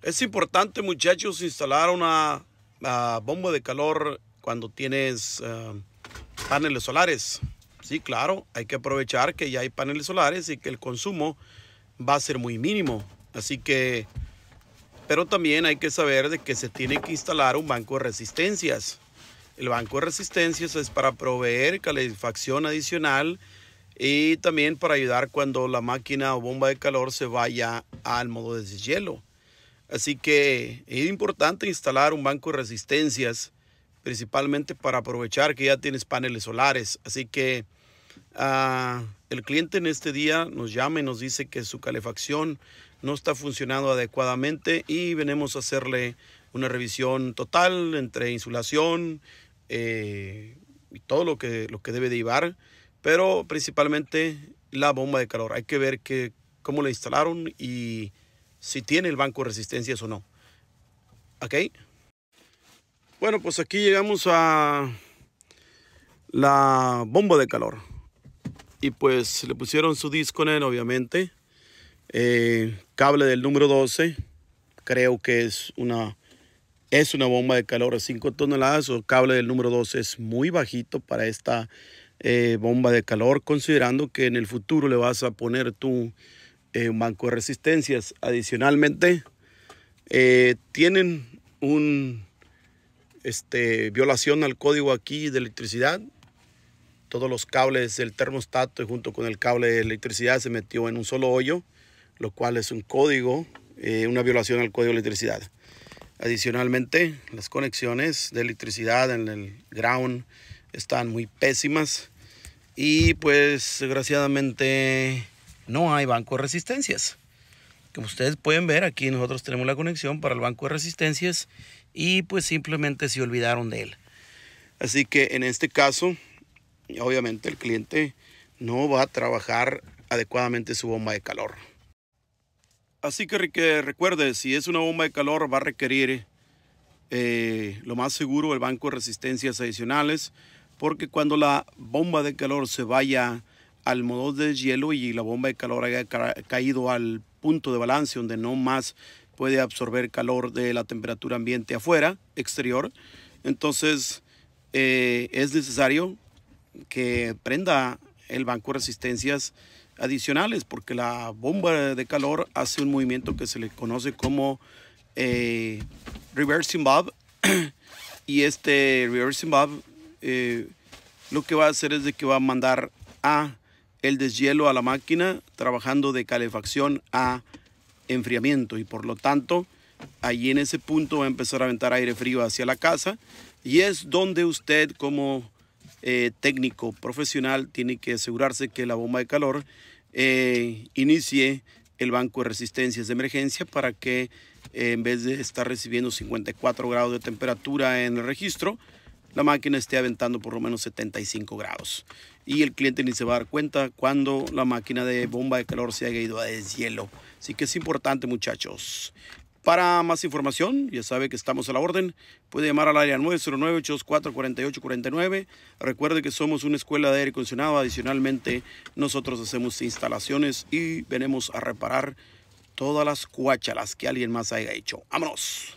Es importante, muchachos, instalar una ah, bomba de calor cuando tienes ah, paneles solares. Sí, claro, hay que aprovechar que ya hay paneles solares y que el consumo va a ser muy mínimo. Así que, pero también hay que saber de que se tiene que instalar un banco de resistencias. El banco de resistencias es para proveer calefacción adicional y también para ayudar cuando la máquina o bomba de calor se vaya al modo de deshielo. Así que es importante instalar un banco de resistencias, principalmente para aprovechar que ya tienes paneles solares. Así que ah, el cliente en este día nos llama y nos dice que su calefacción no está funcionando adecuadamente y venimos a hacerle una revisión total entre insulación eh, y todo lo que, lo que debe de llevar, pero principalmente la bomba de calor. Hay que ver que, cómo la instalaron y si tiene el banco resistencias o no. ¿Ok? Bueno, pues aquí llegamos a la bomba de calor. Y pues le pusieron su disco en él, obviamente. Eh, cable del número 12. Creo que es una, es una bomba de calor de 5 toneladas. O cable del número 12 es muy bajito para esta eh, bomba de calor. Considerando que en el futuro le vas a poner tú un banco de resistencias. Adicionalmente, eh, tienen un este, violación al código aquí de electricidad. Todos los cables del termostato junto con el cable de electricidad se metió en un solo hoyo, lo cual es un código, eh, una violación al código de electricidad. Adicionalmente, las conexiones de electricidad en el ground están muy pésimas y pues desgraciadamente no hay banco de resistencias. Como ustedes pueden ver, aquí nosotros tenemos la conexión para el banco de resistencias y pues simplemente se olvidaron de él. Así que en este caso, obviamente el cliente no va a trabajar adecuadamente su bomba de calor. Así que, recuerde, si es una bomba de calor va a requerir eh, lo más seguro el banco de resistencias adicionales porque cuando la bomba de calor se vaya al modo de hielo y la bomba de calor haya caído al punto de balance donde no más puede absorber calor de la temperatura ambiente afuera, exterior. Entonces eh, es necesario que prenda el banco de resistencias adicionales porque la bomba de calor hace un movimiento que se le conoce como eh, reversing y este reversing bob eh, lo que va a hacer es de que va a mandar a el deshielo a la máquina, trabajando de calefacción a enfriamiento y por lo tanto allí en ese punto va a empezar a aventar aire frío hacia la casa y es donde usted como eh, técnico profesional tiene que asegurarse que la bomba de calor eh, inicie el banco de resistencias de emergencia para que eh, en vez de estar recibiendo 54 grados de temperatura en el registro, la máquina esté aventando por lo menos 75 grados. Y el cliente ni se va a dar cuenta cuando la máquina de bomba de calor se haya ido a deshielo. Así que es importante muchachos. Para más información, ya sabe que estamos a la orden. Puede llamar al área 909-824-4849. Recuerde que somos una escuela de aire acondicionado. Adicionalmente, nosotros hacemos instalaciones y venimos a reparar todas las cuachalas que alguien más haya hecho. ¡Vámonos!